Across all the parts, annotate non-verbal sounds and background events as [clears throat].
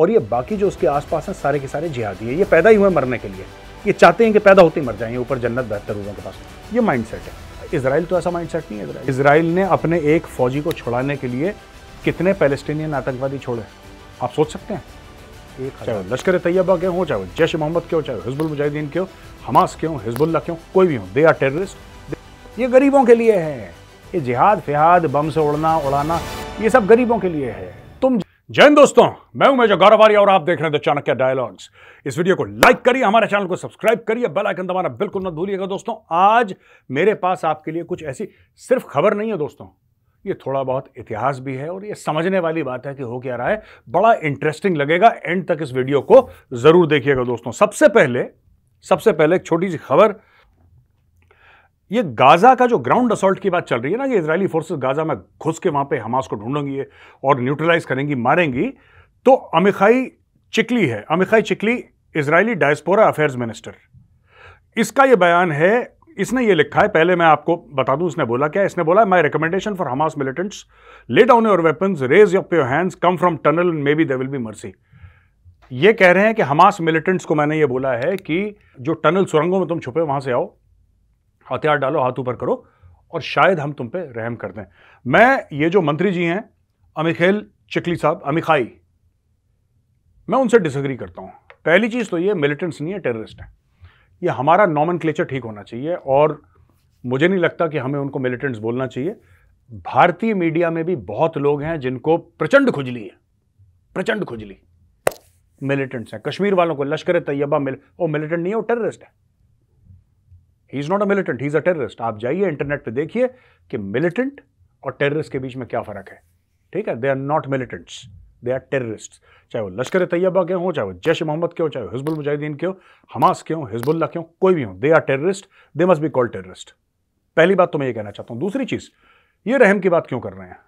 और ये बाकी जो उसके आसपास हैं सारे के सारे जिहादी है ये पैदा ही हुए मरने के लिए ये चाहते हैं कि पैदा होते ही मर जाएं ऊपर जन्नत बेहतर हुआ के पास ये माइंड सेट है इसराइल तो ऐसा माइंड सेट नहीं है इसराइल ने अपने एक फौजी को छुड़ाने के लिए कितने पैलेस्टीनियन आतंकवादी छोड़े आप सोच सकते हैं चाहे लश्कर तैयबा के हों चाहे जैश मोहम्मद के हो चाहे हिजबुल मुजाहिदीन के हो हमास के हों हिजबुल्ला के हों कोई भी हो दे आर टेररिस्ट ये गरीबों के लिए है ये जिहाद फिहाद बम से उड़ना उड़ाना ये सब गरीबों के लिए है जय हिंद दोस्तों मैं हूं मेजर आर्य और आप देख रहे हैं द चाणक्य डायलॉग्स इस वीडियो को लाइक करिए हमारे चैनल को सब्सक्राइब करिए बेल आइकन दबाना बिल्कुल ना भूलिएगा दोस्तों आज मेरे पास आपके लिए कुछ ऐसी सिर्फ खबर नहीं है दोस्तों ये थोड़ा बहुत इतिहास भी है और ये समझने वाली बात है कि हो क्या रहा है बड़ा इंटरेस्टिंग लगेगा एंड तक इस वीडियो को जरूर देखिएगा दोस्तों सबसे पहले सबसे पहले एक छोटी सी खबर ये गाज़ा का जो ग्राउंड असॉल्ट की बात चल रही है ना कि इसराइली फोर्सेस गाज़ा में घुस के वहां पे हमास को ढूंढेंगी और न्यूट्रलाइज करेंगी मारेंगी तो अमिखाई चिकली है Amichai Chikli Israeli diaspora affairs minister इसका ये बयान है इसने ये लिखा है पहले मैं आपको बता दूं इसने बोला क्या इसने बोला my recommendation for Hamas militants lay down your weapons raise your your hands come from tunnel maybe they will be mercy ये कह रहे हैं कि हमास मिलिटेंट्स को मैंने ये बोला है कि जो टनल सुरंगों में तुम छुपे वहां से आओ हथियार डालो हाथ ऊपर करो और शायद हम तुम पे रहम कर दें मैं ये जो मंत्री जी हैं अमिखेल चिकली साहब अमिखाई मैं उनसे डिसग्री करता हूँ पहली चीज़ तो ये मिलिटेंट्स नहीं है टेररिस्ट हैं ये हमारा नॉमन ठीक होना चाहिए और मुझे नहीं लगता कि हमें उनको मिलिटेंट्स बोलना चाहिए भारतीय मीडिया में भी बहुत लोग हैं जिनको प्रचंड खुजली है प्रचंड खुजली मिलिटेंट्स हैं कश्मीर वालों को लश्कर तैयबा मिल वो मिलिटेंट नहीं है वो टेररिस्ट है he is not a militant he is a terrorist आप जाइए इंटरनेट पे देखिए कि मिलिटेंट और टेररिस्ट के बीच में क्या फ़र्क है ठीक है they are not militants they are terrorist चाहे वो लश्कर तैयबा के हों चाहे वो जैश मोहम्मद के हो चाहे हिजबुल मुजाहिदीन के हो हमास के हो हिजबुल्ला के हो कोई भी हो they are terrorist they must be called terrorist पहली बात तो मैं ये कहना चाहता हूं दूसरी चीज़ ये रहम की बात क्यों कर रहे हैं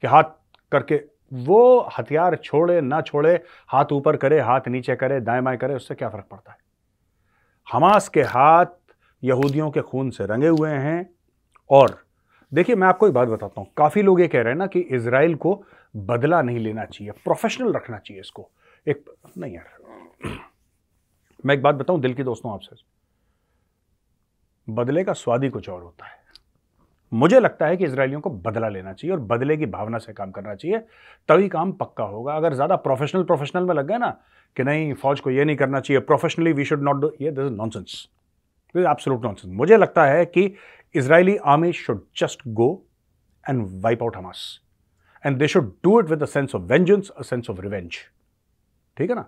कि हाथ करके वो हथियार छोड़े ना छोड़े हाथ ऊपर करे हाथ नीचे करे दाएं बाएं करे उससे क्या फ़र्क पड़ता है हमास के हाथ यहूदियों के खून से रंगे हुए हैं और देखिए मैं आपको एक बात बताता हूँ काफ़ी लोग ये कह रहे हैं ना कि इसराइल को बदला नहीं लेना चाहिए प्रोफेशनल रखना चाहिए इसको एक नहीं यार मैं एक बात बताऊं दिल के दोस्तों आपसे बदले का स्वाद ही कुछ और होता है मुझे लगता है कि इसराइलियों को बदला लेना चाहिए और बदले की भावना से काम करना चाहिए तभी काम पक्का होगा अगर ज़्यादा प्रोफेशनल प्रोफेशनल में लग गए ना कि नहीं फौज को ये नहीं करना चाहिए professionally we should not do ये this nonsense this absolute nonsense मुझे लगता है कि Israeli army should just go and wipe out Hamas and they should do it with a sense of vengeance a sense of revenge ठीक है ना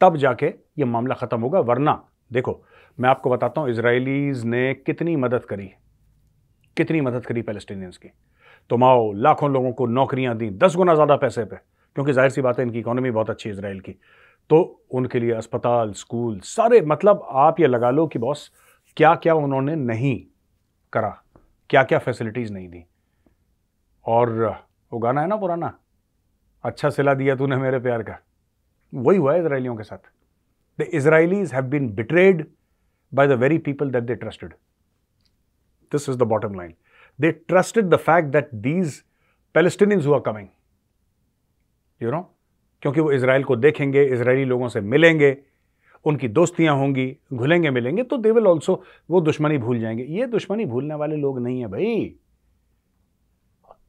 तब जाके ये मामला ख़त्म होगा वरना देखो मैं आपको बताता हूँ इसराइलीज़ ने कितनी मदद करी है कितनी मदद करी पैलेस्टीनियंस की तुमाओ लाखों लोगों को नौकरियां दी दस गुना ज़्यादा पैसे पे क्योंकि जाहिर सी बात है इनकी इकोनॉमी बहुत अच्छी है इसराइल की तो उनके लिए अस्पताल स्कूल सारे मतलब आप ये लगा लो कि बॉस क्या क्या उन्होंने नहीं करा क्या क्या फैसिलिटीज़ नहीं दी और वो गाना है ना पुराना अच्छा सिला दिया तूने मेरे प्यार का वही हुआ है इसराइलियों के साथ the Israelis have been betrayed by the very people that they trusted This is the bottom line. They trusted the fact that these Palestinians who are coming, you know, क्योंकि वो इसराइल को देखेंगे इसराइली लोगों से मिलेंगे उनकी दोस्तियां होंगी घुलेंगे मिलेंगे तो दे विल ऑल्सो वो दुश्मनी भूल जाएंगे ये दुश्मनी भूलने वाले लोग नहीं है भाई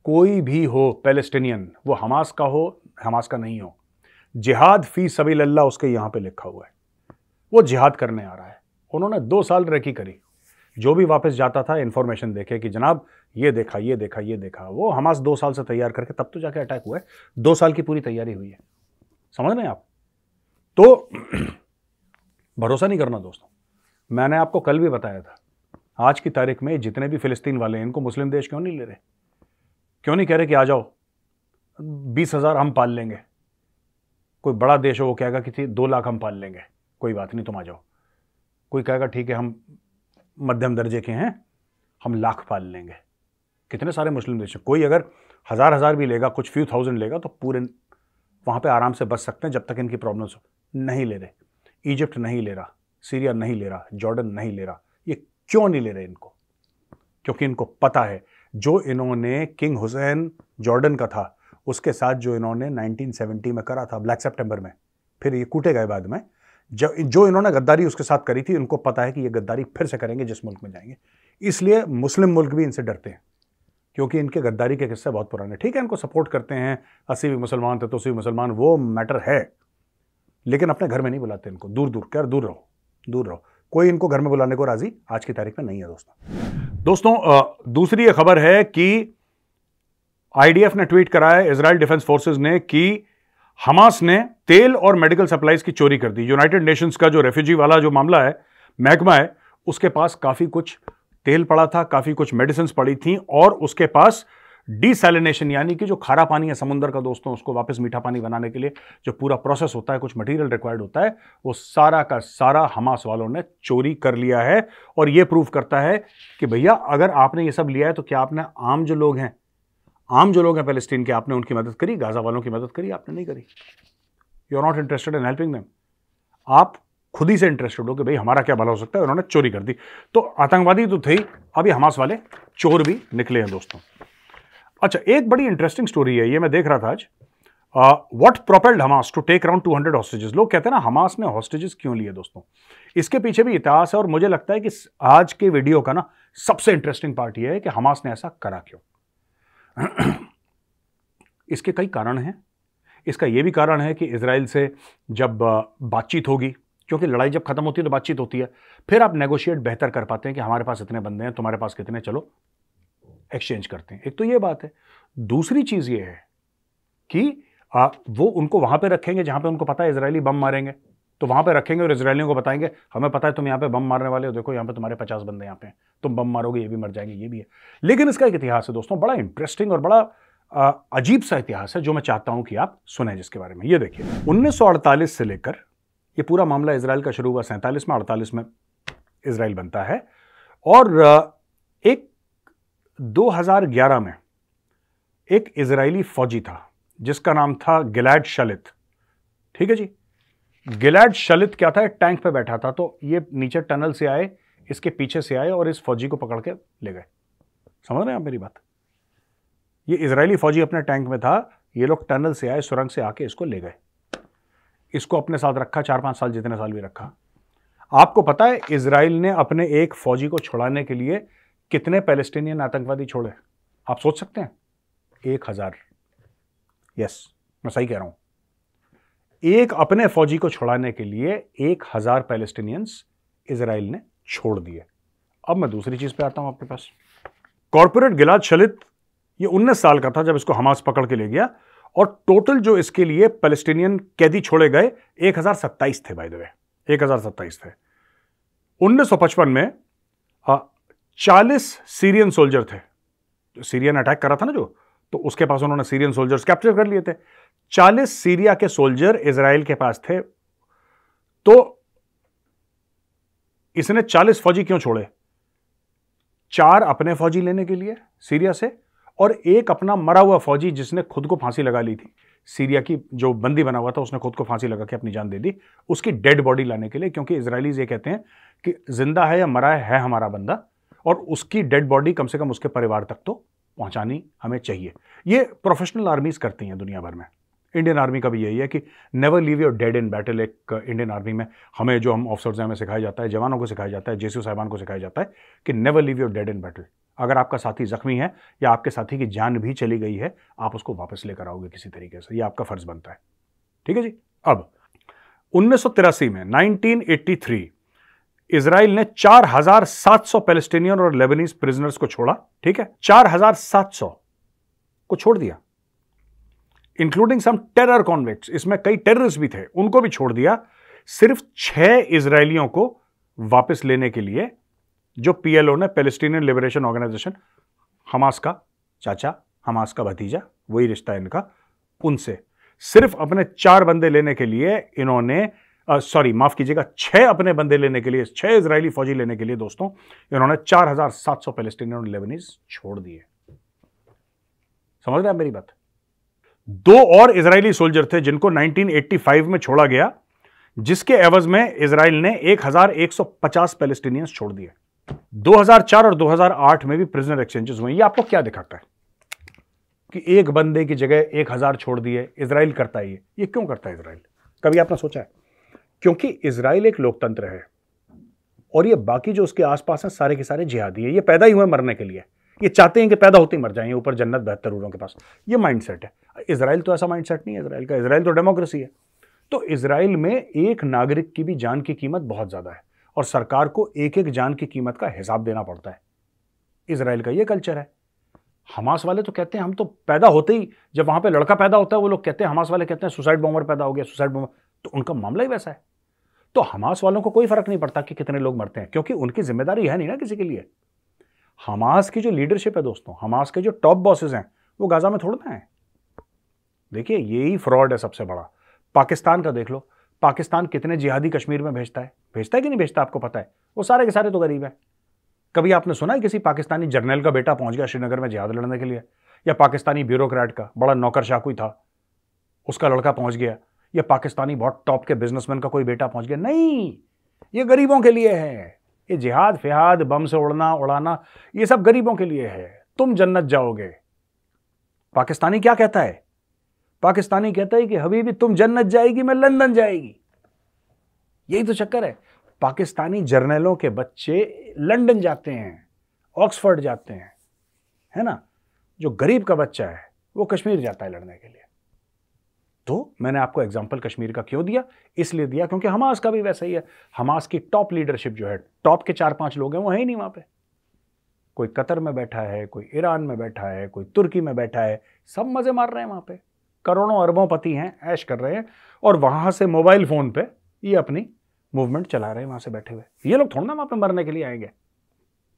कोई भी हो पैलेस्टिनियन वो हमास का हो हमास का नहीं हो जिहाद फी सबी लल्ला उसके यहां पे लिखा हुआ है वो जिहाद करने आ रहा है उन्होंने दो साल रेकी करी जो भी वापस जाता था इन्फॉर्मेशन देखे कि जनाब ये देखा ये देखा ये देखा वो हमास दो साल से तैयार करके तब तो जाके अटैक हुआ है दो साल की पूरी तैयारी हुई है समझ रहे हैं आप तो [clears throat] भरोसा नहीं करना दोस्तों मैंने आपको कल भी बताया था आज की तारीख में जितने भी फिलिस्तीन वाले हैं इनको मुस्लिम देश क्यों नहीं ले रहे क्यों नहीं कह रहे कि आ जाओ बीस हज़ार हम पाल लेंगे कोई बड़ा देश हो वो कहेगा कि दो लाख हम पाल लेंगे कोई बात नहीं तुम आ जाओ कोई कहेगा ठीक है हम मध्यम दर्जे के हैं हम लाख पाल लेंगे कितने सारे मुस्लिम देश हैं कोई अगर हज़ार हज़ार भी लेगा कुछ फ्यू थाउजेंड लेगा तो पूरे वहाँ पे आराम से बच सकते हैं जब तक इनकी प्रॉब्लम्स नहीं ले रहे इजिप्ट नहीं ले रहा सीरिया नहीं ले रहा जॉर्डन नहीं ले रहा ये क्यों नहीं ले रहे इनको क्योंकि इनको पता है जो इन्होंने किंग हुसैन जॉर्डन का था उसके साथ जो इन्होंने 1970 में करा था ब्लैक सेप्टेम्बर में फिर ये कूटे गए बाद में जो जो इन्होंने गद्दारी उसके साथ करी थी उनको पता है कि ये गद्दारी फिर से करेंगे जिस मुल्क में जाएंगे इसलिए मुस्लिम मुल्क भी इनसे डरते हैं क्योंकि इनके गद्दारी के किस्से बहुत पुराने ठीक है इनको सपोर्ट करते हैं अस्सी भी मुसलमान थे तो अस्सी मुसलमान वो मैटर है लेकिन अपने घर में नहीं बुलाते इनको दूर दूर कर दूर रहो दूर रहो कोई इनको घर में बुलाने को राजी आज की तारीख में नहीं है दोस्तों दोस्तों दूसरी ये खबर है कि आईडीएफ ने ट्वीट कराया इसराइल डिफेंस फोर्सेज ने कि हमास ने तेल और मेडिकल सप्लाईज की चोरी कर दी यूनाइटेड नेशंस का जो रेफ्यूजी वाला जो मामला है महकमा है उसके पास काफ़ी कुछ तेल पड़ा था काफ़ी कुछ मेडिसिन पड़ी थी और उसके पास डिसलिनेशन यानी कि जो खारा पानी है समुद्र का दोस्तों उसको वापस मीठा पानी बनाने के लिए जो पूरा प्रोसेस होता है कुछ मटेरियल रिक्वायर्ड होता है वो सारा का सारा हमास वालों ने चोरी कर लिया है और ये प्रूव करता है कि भैया अगर आपने ये सब लिया है तो क्या आपने आम जो लोग हैं आम जो लोग हैं पैलेस्टीन के आपने उनकी मदद करी गाज़ा वालों की मदद करी आपने नहीं करी you are not interested in helping them आप खुद ही से इंटरेस्टेड हो कि भाई हमारा क्या भला हो सकता है उन्होंने चोरी कर दी तो आतंकवादी तो थे ही अभी हमास वाले चोर भी निकले हैं दोस्तों अच्छा एक बड़ी इंटरेस्टिंग स्टोरी है ये मैं देख रहा था आज what propelled Hamas to take around two hundred hostages लोग कहते हैं ना हमास ने हॉस्टेजेस क्यों लिए दोस्तों इसके पीछे भी इतिहास है और मुझे लगता है कि आज के वीडियो का ना सबसे इंटरेस्टिंग पार्ट ये है कि हमास ने ऐसा करा क्यों [clears throat] इसके कई कारण हैं इसका ये भी कारण है कि इसराइल से जब बातचीत होगी क्योंकि लड़ाई जब खत्म होती है तो बातचीत होती है फिर आप नेगोशिएट बेहतर कर पाते हैं कि हमारे पास इतने बंदे हैं तुम्हारे पास कितने चलो एक्सचेंज करते हैं एक तो ये बात है दूसरी चीज़ ये है कि आ, वो उनको वहां पे रखेंगे जहां पे उनको पता है इसराइली बम मारेंगे तो वहां पर रखेंगे और इसराइलियों को बताएंगे हमें पता है तुम यहाँ पे बम मारने वाले हो देखो यहाँ पे तुम्हारे पचास बंदे यहाँ पे तुम बम मारोगे ये भी मर जाएंगे ये भी है लेकिन इसका एक इतिहास है दोस्तों बड़ा इंटरेस्टिंग और बड़ा अजीब सा इतिहास है जो मैं चाहता हूँ कि आप सुने जिसके बारे में ये देखिए उन्नीस से लेकर ये पूरा मामला इसराइल का शुरू हुआ सैंतालीस में अड़तालीस में इसराइल बनता है और एक 2011 में एक इसराइली फौजी था जिसका नाम था गिलैड शलित ठीक है जी गिलैड शलित क्या था टैंक पे बैठा था तो ये नीचे टनल से आए इसके पीछे से आए और इस फौजी को पकड़ के ले गए समझ रहे हैं आप मेरी बात ये इसराइली फौजी अपने टैंक में था ये लोग टनल से आए सुरंग से आके इसको ले गए इसको अपने साथ रखा चार पांच साल जितने साल भी रखा आपको पता है इसराइल ने अपने एक फौजी को छुड़ाने के लिए कितने पैलेस्टीनियन आतंकवादी छोड़े आप सोच सकते हैं एक हज़ार यस मैं सही कह रहा हूं एक अपने फौजी को छुड़ाने के लिए एक हज़ार पैलेस्टीनियंस इसराइल ने छोड़ दिए अब मैं दूसरी चीज़ पे आता हूं आपके पास कॉरपोरेट गिलाद शलित ये उन्नीस साल का था जब इसको हमास पकड़ के ले गया और टोटल जो इसके लिए पैलेस्टीनियन कैदी छोड़े गए एक थे बाई द वे एक थे पचपन में चालीस सीरियन सोल्जर थे तो सीरियन अटैक करा था ना जो तो उसके पास उन्होंने सीरियन सोल्जर्स कैप्चर कर लिए थे चालीस सीरिया के सोल्जर इसराइल के पास थे तो इसने चालीस फौजी क्यों छोड़े चार अपने फौजी लेने के लिए सीरिया से और एक अपना मरा हुआ फौजी जिसने खुद को फांसी लगा ली थी सीरिया की जो बंदी बना हुआ था उसने खुद को फांसी लगा के अपनी जान दे दी उसकी डेड बॉडी लाने के लिए क्योंकि इसराइलीज ये कहते हैं कि जिंदा है या मरा है, है हमारा बंदा और उसकी डेड बॉडी कम से कम उसके परिवार तक तो पहुंचानी हमें चाहिए ये प्रोफेशनल आर्मीज करती हैं दुनिया भर में इंडियन आर्मी का भी यही है कि never leave your dead in battle एक इंडियन आर्मी में हमें जो हम ऑफिसर्स हैं हमें सिखाया जाता है जवानों को सिखाया जाता है जेसी साहबान को सिखाया जाता है कि never leave your dead in battle अगर आपका साथी जख्मी है या आपके साथी की जान भी चली गई है आप उसको वापस लेकर आओगे किसी तरीके से ये आपका फर्ज बनता है ठीक है जी अब उन्नीस में 1983 इसराइल ने 4,700 पैलेस्टीनियन और लेबनीज प्रिजनर्स को छोड़ा ठीक है 4,700 को छोड़ दिया इंक्लूडिंग सम टेरर कॉन्वेक्ट इसमें कई टेररिस्ट भी थे उनको भी छोड़ दिया सिर्फ छह इसराइलियों को वापस लेने के लिए जो पीएलओ ने पेलेस्टीनियन लिबरेशन ऑर्गेनाइजेशन हमास का चाचा हमास का भतीजा वही रिश्ता है इनका उनसे सिर्फ अपने चार बंदे लेने के लिए इन्होंने सॉरी माफ कीजिएगा छह अपने बंदे लेने के लिए छह इसराइली फौजी लेने के लिए दोस्तों इन्होंने चार हजार सात सौ पेलेस्टीनियन लेबनीज छोड़ दिए समझ रहे हैं मेरी बात दो और इसराइली सोल्जर थे जिनको 1985 में छोड़ा गया जिसके एवज में इसराइल ने 1150 पैलेस्टीनियंस छोड़ दिए 2004 और 2008 में भी प्रिजनर एक्सचेंजेस हुए ये आपको क्या दिखाता है कि एक बंदे की जगह 1000 छोड़ दिए इसराइल करता है ये ये क्यों करता है इसराइल कभी आपने सोचा है क्योंकि इसराइल एक लोकतंत्र है और ये बाकी जो उसके आसपास हैं सारे के सारे जिहादी है ये पैदा ही हुए मरने के लिए ये चाहते हैं कि पैदा होते ही मर जाएं ऊपर जन्नत बेहतर उलों के पास ये माइंडसेट है इसराइल तो ऐसा माइंडसेट नहीं है इसराइल का इसराइल तो डेमोक्रेसी है तो इसराइल में एक नागरिक की भी जान की कीमत बहुत ज़्यादा है और सरकार को एक एक जान की कीमत का हिसाब देना पड़ता है इसराइल का ये कल्चर है हमास वाले तो कहते हैं हम तो पैदा होते ही जब वहाँ पर लड़का पैदा होता है वो लोग कहते हैं हमास वाले कहते हैं सुसाइड बॉम्बर पैदा हो गया सुसाइड बॉम्बर तो उनका मामला ही वैसा है तो हमास वालों को कोई फर्क नहीं पड़ता कि कितने लोग मरते हैं क्योंकि उनकी जिम्मेदारी है नहीं ना किसी के लिए हमास की जो लीडरशिप है दोस्तों हमास के जो टॉप बॉसेस हैं वो गाज़ा में थोड़ना है देखिए यही फ्रॉड है सबसे बड़ा पाकिस्तान का देख लो पाकिस्तान कितने जिहादी कश्मीर में भेजता है भेजता है कि नहीं भेजता आपको पता है वो सारे के सारे तो गरीब हैं कभी आपने सुना है किसी पाकिस्तानी जर्नल का बेटा पहुंच गया श्रीनगर में जिहाद लड़ने के लिए या पाकिस्तानी ब्यूरोक्रेट का बड़ा नौकर शाह था उसका लड़का पहुंच गया या पाकिस्तानी बहुत टॉप के बिजनेसमैन का कोई बेटा पहुंच गया नहीं ये गरीबों के लिए है ये जिहाद फिहाद बम से उड़ना उड़ाना ये सब गरीबों के लिए है तुम जन्नत जाओगे पाकिस्तानी क्या कहता है पाकिस्तानी कहता है कि हबीबी तुम जन्नत जाएगी मैं लंदन जाएगी यही तो चक्कर है पाकिस्तानी जर्नलों के बच्चे लंदन जाते हैं ऑक्सफोर्ड जाते हैं है ना जो गरीब का बच्चा है वो कश्मीर जाता है लड़ने के लिए तो मैंने आपको एग्जाम्पल कश्मीर का क्यों दिया इसलिए दिया क्योंकि हमास का भी वैसा ही है हमास की टॉप लीडरशिप जो है टॉप के चार पांच लोग हैं वो है ही नहीं वहां पे कोई कतर में बैठा है कोई ईरान में बैठा है कोई तुर्की में बैठा है सब मजे मार रहे हैं वहां पे करोड़ों अरबों पति हैं ऐश कर रहे हैं और वहां से मोबाइल फोन पे ये अपनी मूवमेंट चला रहे हैं वहां से बैठे हुए ये लोग थोड़ा ना वहां पे मरने के लिए आएंगे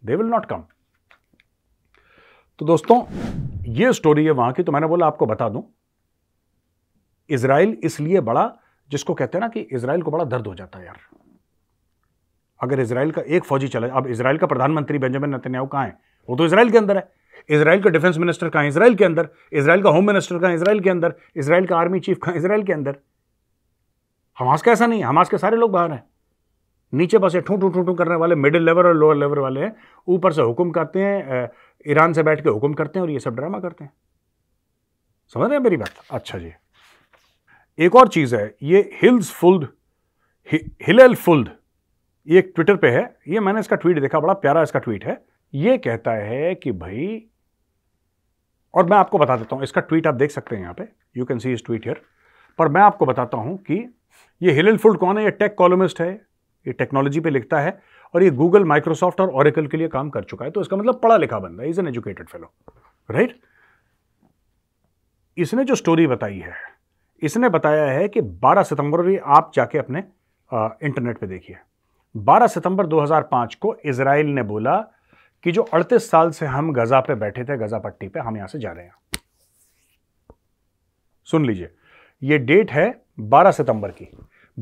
दे विल नॉट कम तो दोस्तों ये स्टोरी है वहां की तो मैंने बोला आपको बता दूं इसराइल इसलिए बड़ा जिसको कहते हैं ना कि इसराइल को बड़ा दर्द हो जाता है यार अगर इसराइल का एक फौजी चला अब इसराइल का प्रधानमंत्री बेंजामिन नतन्याहू कहाँ है वो तो इसराइल के अंदर है इसराइल का डिफेंस मिनिस्टर कहाँ इसराइल के अंदर इसराइल का होम मिनिस्टर कहाँ इसराइल के अंदर इसराइल का आर्मी चीफ कहाँ इसराइल के अंदर हमास का ऐसा नहीं है हमास के सारे लोग बाहर हैं नीचे बस ये ठूं ठूं ठूं करने वाले मिडिल लेवल और लोअर लेवल वाले हैं ऊपर से हुक्म करते हैं ईरान से बैठ के हुक्म करते हैं और ये सब ड्रामा करते हैं समझ रहे हैं मेरी बात अच्छा जी एक और चीज़ है ये हिल्स फुल्ड हिलेल फुल्ड ये एक ट्विटर पे है ये मैंने इसका ट्वीट देखा बड़ा प्यारा इसका ट्वीट है ये कहता है कि भाई और मैं आपको बता देता हूं इसका ट्वीट आप देख सकते हैं यहां पे यू कैन सी इस ट्वीट हियर पर मैं आपको बताता हूं कि ये हिलेल फुल्ड कौन है ये टेक कॉलोमिस्ट है ये टेक्नोलॉजी पे लिखता है और ये गूगल माइक्रोसॉफ्ट और ऑरिकल के लिए काम कर चुका है तो इसका मतलब पढ़ा लिखा बंदा is an educated fellow right इसने जो स्टोरी बताई है इसने बताया है कि 12 सितंबर भी आप जाके अपने आ, इंटरनेट पे देखिए 12 सितंबर 2005 को इसराइल ने बोला कि जो 38 साल से हम गज़ा पे बैठे थे गज़ा पट्टी पे हम यहां से जा रहे हैं सुन लीजिए ये डेट है 12 सितंबर की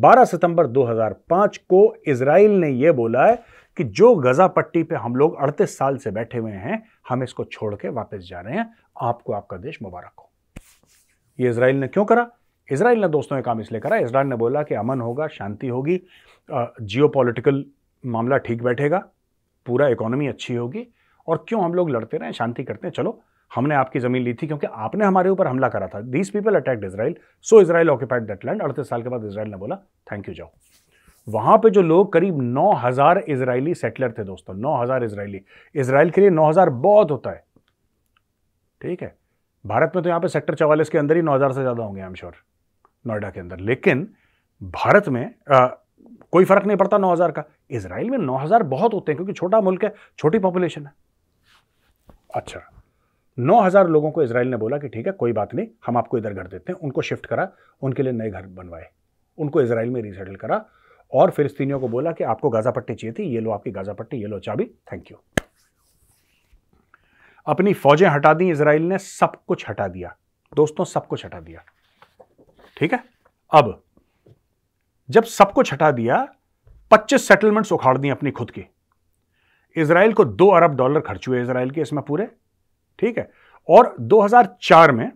12 सितंबर 2005 को इसराइल ने यह बोला है कि जो गज़ा पट्टी पे हम लोग 38 साल से बैठे हुए हैं हम इसको छोड़ के वापस जा रहे हैं आपको आपका देश मुबारक हो ये इसराइल ने क्यों करा इसराइल ने दोस्तों ये काम इसलिए करा इसराइल ने बोला कि अमन होगा शांति होगी जियो मामला ठीक बैठेगा पूरा इकोनॉमी अच्छी होगी और क्यों हम लोग लड़ते रहें शांति करते हैं चलो हमने आपकी ज़मीन ली थी क्योंकि आपने हमारे ऊपर हमला करा था these people attacked Israel so Israel occupied that land अड़तीस साल के बाद इसराइल ने बोला थैंक यू जाओ वहां पे जो लोग करीब 9000 इसराइली सेटलर थे दोस्तों 9000 इसराइली इसराइल के लिए 9000 बहुत होता है ठीक है भारत में तो यहां पे सेक्टर चवालीस के अंदर ही 9000 से ज़्यादा होंगे आई एम श्योर नोएडा के अंदर लेकिन भारत में आ, कोई फर्क नहीं पड़ता 9000 का इसराइल में 9000 बहुत होते हैं क्योंकि छोटा मुल्क है छोटी पॉपुलेशन है अच्छा 9000 लोगों को इसराइल ने बोला कि ठीक है कोई बात नहीं हम आपको इधर घर देते हैं उनको शिफ्ट करा उनके लिए नए घर बनवाए उनको इसराइल में रिसेटल करा और फिलिस्तीनियों को बोला कि आपको गाजा पट्टी चाहिए थी ये लो आपकी गाजा पट्टी ये लो चाबी थैंक यू अपनी फौजें हटा दी इसराइल ने सब कुछ हटा दिया दोस्तों सब कुछ हटा दिया ठीक है अब जब सबको छटा दिया 25 सेटलमेंट्स उखाड़ दी अपनी खुद की इसराइल को दो अरब डॉलर खर्च हुए इसराइल के इसमें पूरे ठीक है और 2004 में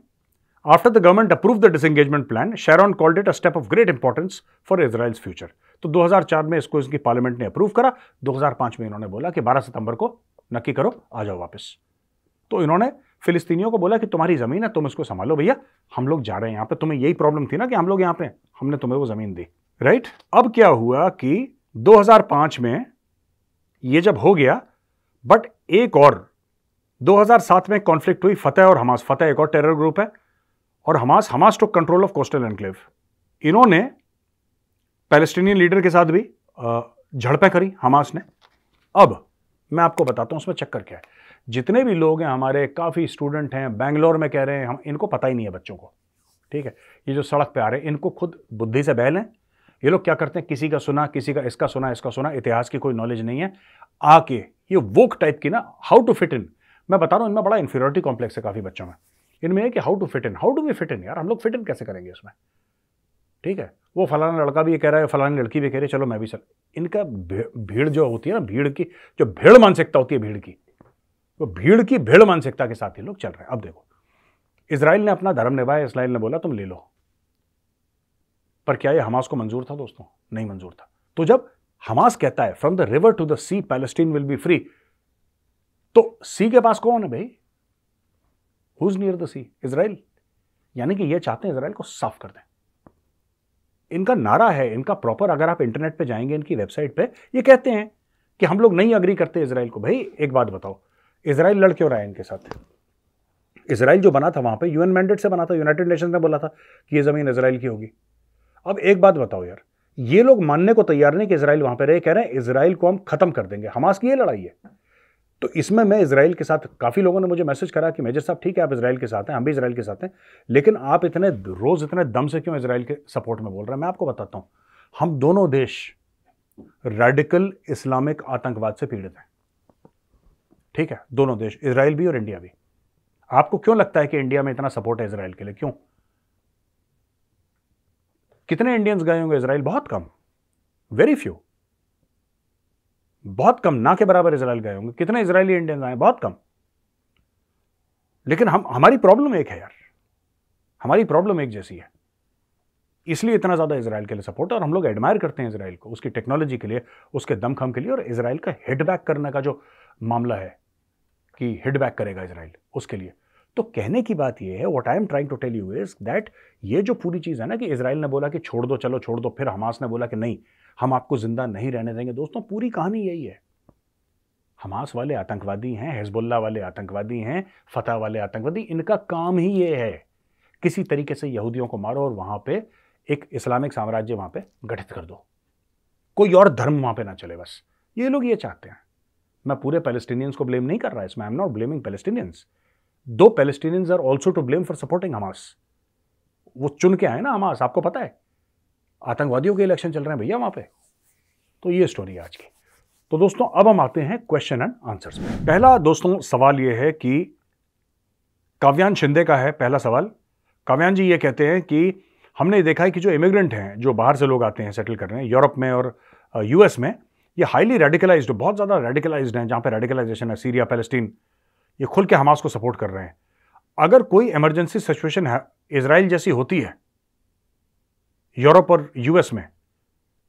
after the government approve the disengagement plan Sharon called it a step of great importance for Israel future तो 2004 में इसको इसकी पार्लियामेंट ने अप्रूव करा 2005 में इन्होंने बोला कि 12 सितंबर को नक्की करो आ जाओ वापस तो इन्होंने फिलिस्तीनियों को बोला कि तुम्हारी ज़मीन है तुम इसको संभालो भैया हम लोग जा रहे हैं यहां पर तुम्हें यही प्रॉब्लम थी ना कि हम लोग यहां पे हमने तुम्हें वो ज़मीन दी राइट अब क्या हुआ कि दो में ये जब हो गया बट एक और 2007 में कॉन्फ्लिक्ट हुई फतेह और हमास फतेह एक और टेरर ग्रुप है और Hamas Hamas took control of coastal enclave इन्होंने पैलेस्टीनियन लीडर के साथ भी झड़पें करी हमास ने अब मैं आपको बताता हूं उसमें चक्कर क्या है जितने भी लोग हैं हमारे काफ़ी स्टूडेंट हैं बेंगलोर में कह रहे हैं हम इनको पता ही नहीं है बच्चों को ठीक है ये जो सड़क पे आ रहे हैं इनको खुद बुद्धि से बहल हैं ये लोग क्या करते हैं किसी का सुना किसी का इसका सुना इसका सुना इतिहास की कोई नॉलेज नहीं है आके ये वोक टाइप की ना हाउ टू फिट इन मैं बता रहा हूँ इनमें बड़ा इन्फीरियोरिटी कॉम्प्लेक्स है काफ़ी बच्चों में इनमें है कि how to fit in how to be fit in यार हम लोग फिट इन कैसे करेंगे उसमें ठीक है वो फलाना लड़का भी ये कह रहा है फलानी लड़की भी कह रही है चलो मैं भी सर इनका भीड़ जो होती है ना भीड़ की जो भीड़ मानसिकता होती है भीड़ की वो तो भीड़ की भीड़ मानसिकता के साथ ही लोग चल रहे हैं अब देखो इसराइल ने अपना धर्म निभाया इसराइल ने बोला तुम ले लो पर क्या यह हमास को मंजूर था दोस्तों नहीं मंजूर था तो जब हमास कहता है from the river to the sea Palestine will be free तो सी के पास कौन है भाई who's near the sea Israel यानी कि यह चाहते हैं इसराइल को साफ कर दें इनका नारा है इनका प्रॉपर अगर आप इंटरनेट पे जाएंगे इनकी वेबसाइट पे ये कहते हैं कि हम लोग नहीं अग्री करते इसराइल को भाई एक बात बताओ इसराइल लड़ क्यों रहा है इनके साथ इसराइल जो बना था वहाँ पर यूएन मैंडेट से बना था यूनाइटेड नेशन ने बोला था कि ये ज़मीन इसराइल की होगी अब एक बात बताओ यार ये लोग मानने को तैयार नहीं कि इसराइल वहाँ पर रहे कह रहे हैं इसराइल को हम ख़त्म कर देंगे हमास की ये लड़ाई है तो इसमें मैं इसराइल के साथ काफ़ी लोगों ने मुझे मैसेज करा कि मेजर साहब ठीक है आप इसराइल के साथ हैं हम भी इसराइल के साथ हैं लेकिन आप इतने रोज़ इतने दम से क्यों इसराइल के सपोर्ट में बोल रहे हैं मैं आपको बताता हूँ हम दोनों देश रेडिकल इस्लामिक आतंकवाद से पीड़ित हैं ठीक है दोनों देश इसराइल भी और इंडिया भी आपको क्यों लगता है कि इंडिया में इतना सपोर्ट है इसराइल के लिए क्यों कितने इंडियंस गए होंगे इसराइल बहुत कम वेरी फ्यू बहुत कम ना के बराबर इसराइल गए होंगे कितने इसराइली इंडियंस आए बहुत कम लेकिन हम हमारी प्रॉब्लम एक है यार हमारी प्रॉब्लम एक जैसी है इसलिए इतना ज़्यादा इसराइल के लिए सपोर्ट है और हम लोग एडमायर करते हैं इसराइल को उसकी टेक्नोलॉजी के लिए उसके दमखम के लिए और इसराइल का हिट करने का जो मामला है कि हिट बैक करेगा इसराइल उसके लिए तो कहने की बात यह है what I am trying to tell you is that ये जो पूरी चीज़ है ना कि इसराइल ने बोला कि छोड़ दो चलो छोड़ दो फिर हमास ने बोला कि नहीं हम आपको ज़िंदा नहीं रहने देंगे दोस्तों पूरी कहानी यही है हमास वाले आतंकवादी हैं हिजबुल्ला वाले आतंकवादी हैं फतेह वाले आतंकवादी इनका काम ही ये है किसी तरीके से यहूदियों को मारो और वहाँ पे एक इस्लामिक साम्राज्य वहाँ पे गठित कर दो कोई और धर्म वहाँ पे ना चले बस ये लोग ये चाहते हैं मैं पूरे पैलेस्टीनियंस को ब्लेम नहीं कर रहा इसमें I am not blaming Palestinians though Palestinians are also to blame for supporting Hamas वो चुन के आए ना हमास आपको पता है आतंकवादियों के इलेक्शन चल रहे हैं भैया वहां पे तो ये स्टोरी है आज की तो दोस्तों अब हम आते हैं क्वेश्चन एंड आंसर्स में पहला दोस्तों सवाल ये है कि काव्यान शिंदे का है पहला सवाल काव्यान जी ये कहते हैं कि हमने देखा है कि जो इमिग्रेंट हैं जो बाहर से लोग आते हैं सेटल करने यूरोप में और यूएस में ये हाईली रेडिकलाइज्ड बहुत ज़्यादा रेडिकलाइज हैं जहाँ पर रेडिकलाइजेशन है सीरिया पैलेस्टीन ये खुल के हमास को सपोर्ट कर रहे हैं अगर कोई इमरजेंसी सिचुएशन है इसराइल जैसी होती है यूरोप और यूएस में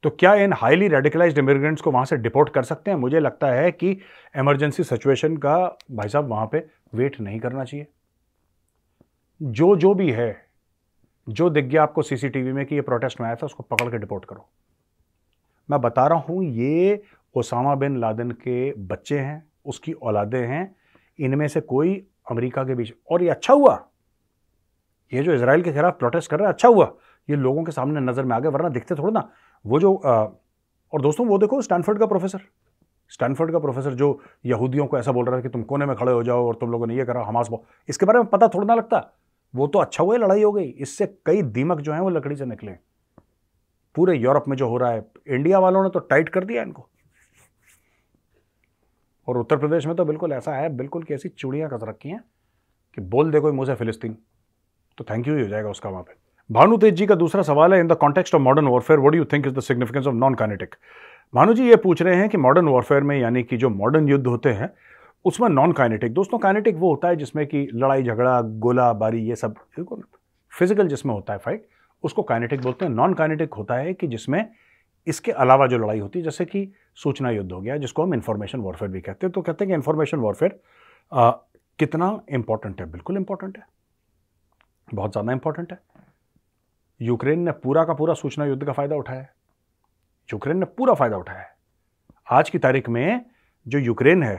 तो क्या इन हाईली रेडिकलाइज्ड इमिग्रेंट्स को वहां से डिपोर्ट कर सकते हैं मुझे लगता है कि इमरजेंसी सिचुएशन का भाई साहब वहां पे वेट नहीं करना चाहिए जो जो भी है जो दिख गया आपको सीसीटीवी में कि ये प्रोटेस्ट में आया था उसको पकड़ के डिपोर्ट करो मैं बता रहा हूँ ये ओसामा बिन लादन के बच्चे हैं उसकी औलादे हैं इनमें से कोई अमेरिका के बीच और ये अच्छा हुआ ये जो इसराइल के खिलाफ प्रोटेस्ट कर रहा है अच्छा हुआ ये लोगों के सामने नज़र में आ गए वरना दिखते थोड़ा ना वो जो आ, और दोस्तों वो देखो स्टैनफर्ड का प्रोफेसर स्टैनफर्ड का प्रोफेसर जो यहूदियों को ऐसा बोल रहा है कि तुम कोने में खड़े हो जाओ और तुम लोगों ने ये करा हमास बो इसके बारे में पता थोड़ा ना लगता वो तो अच्छा हुआ लड़ाई हो गई इससे कई दीमक जो हैं वो लकड़ी से निकले पूरे यूरोप में जो हो रहा है इंडिया वालों ने तो टाइट कर दिया इनको और उत्तर प्रदेश में तो बिल्कुल ऐसा है बिल्कुल कैसी चूड़ियाँ कस रखी हैं कि बोल दे कोई मुझे फिलिस्तीन तो थैंक यू ही हो जाएगा उसका वहाँ पे भानु तेज जी का दूसरा सवाल है in the context of modern warfare what you think is the significance of non kinetic Bhanu ji ये पूछ रहे हैं कि मॉडर्न वॉरफेयर में यानी कि जो मॉडर्न युद्ध होते हैं उसमें नॉन काइनेटिक दोस्तों काइनेटिक वो होता है जिसमें कि लड़ाई झगड़ा गोला बारी ये सब फिजिकल जिसमें होता है फाइट उसको काइनेटिक बोलते हैं नॉन काइनेटिक होता है कि जिसमें इसके अलावा जो लड़ाई होती है जैसे कि सूचना युद्ध हो गया जिसको हम इन्फॉर्मेशन वॉरफेयर भी कहते हैं तो कहते हैं कि इन्फॉर्मेशन वॉरफेयर कितना इंपॉर्टेंट है बिल्कुल इंपॉर्टेंट है बहुत ज़्यादा इंपॉर्टेंट है यूक्रेन ने पूरा का पूरा सूचना युद्ध का फ़ायदा उठाया है यूक्रेन ने पूरा फ़ायदा उठाया है आज की तारीख में जो यूक्रेन है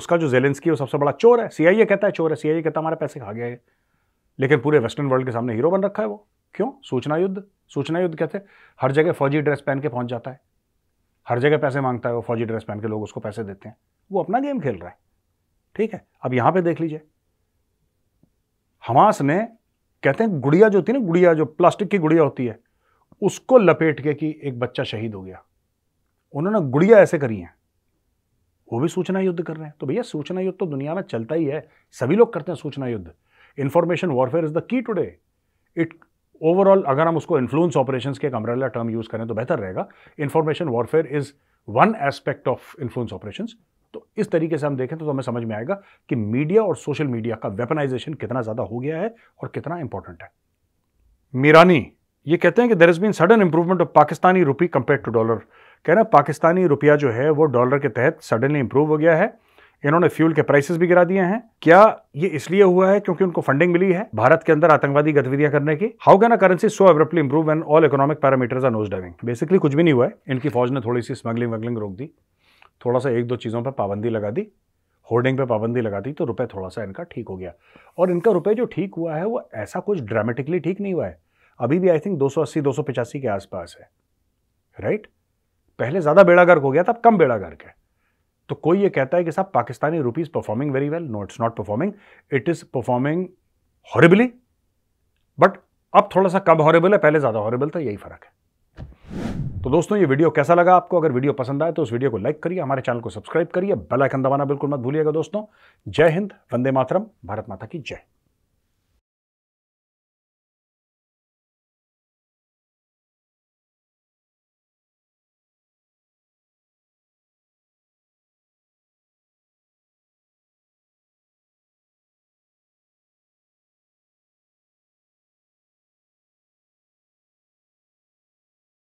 उसका जो जेलेंसकी वो सबसे बड़ा चोर है सीआईए कहता है चोर है सीआईए कहता है हमारे पैसे खा गए लेकिन पूरे वेस्टर्न वर्ल्ड के सामने हीरो बन रखा है वो क्यों सूचना युद्ध सूचना युद्ध कहते हर जगह फौजी ड्रेस पहन के पहुंच जाता है हर जगह पैसे मांगता है वो फौजी ड्रेस पहन के लोग उसको पैसे देते हैं वो अपना गेम खेल रहा है ठीक है अब यहां पे देख लीजिए हमास ने कहते हैं गुड़िया जो होती है ना गुड़िया जो प्लास्टिक की गुड़िया होती है उसको लपेट के कि एक बच्चा शहीद हो गया उन्होंने गुड़िया ऐसे करी है वो भी सूचना युद्ध कर रहे हैं तो भैया सूचना युद्ध तो दुनिया में चलता ही है सभी लोग करते हैं सूचना युद्ध information warfare is the key today it overall अगर हम उसको इन्फ्लुएंस ऑपरेशन के अम्ब्रेला टर्म यूज़ करें तो बेहतर रहेगा information warfare is one aspect of influence operation तो इस तरीके से हम देखें तो, तो हमें समझ में आएगा कि मीडिया और सोशल मीडिया का वेपनाइजेशन कितना ज़्यादा हो गया है और कितना इंपॉर्टेंट है मीरानी ये कहते हैं कि there is been sudden improvement of Pakistani rupee compare to dollar कहना पाकिस्तानी रुपया जो है वो डॉलर के तहत सडनली इंप्रूव हो गया है इन्होंने फ्यूल के प्राइसेस भी गिरा दिए हैं क्या ये इसलिए हुआ है क्योंकि उनको फंडिंग मिली है भारत के अंदर आतंकवादी गतिविधियां करने की how can a currency so abruptly improve and all economic parameters are nose diving basically कुछ भी नहीं हुआ है इनकी फौज ने थोड़ी सी स्मगलिंग वगलिंग रोक दी थोड़ा सा एक दो चीज़ों पर पाबंदी लगा दी होर्डिंग पे पाबंदी लगा दी तो रुपए थोड़ा सा इनका ठीक हो गया और इनका रुपए जो ठीक हुआ है वो ऐसा कुछ ड्रामेटिकली ठीक नहीं हुआ है अभी भी आई थिंक 280 285 के आसपास है राइट right? पहले ज़्यादा बेड़ा गर्क हो गया था अब कम बेड़ा गर्क है तो कोई ये कहता है कि साहब Pakistani rupees performing very well no it's not performing it is performing horribly but अब थोड़ा सा कम हॉरेबल है पहले ज़्यादा हॉरेबल था यही फ़र्क है तो दोस्तों ये वीडियो कैसा लगा आपको अगर वीडियो पसंद आए तो उस वीडियो को लाइक करिए हमारे चैनल को सब्सक्राइब करिए बेल आइकन दबाना बिल्कुल मत भूलिएगा दोस्तों जय हिंद वंदे मातरम भारत माता की जय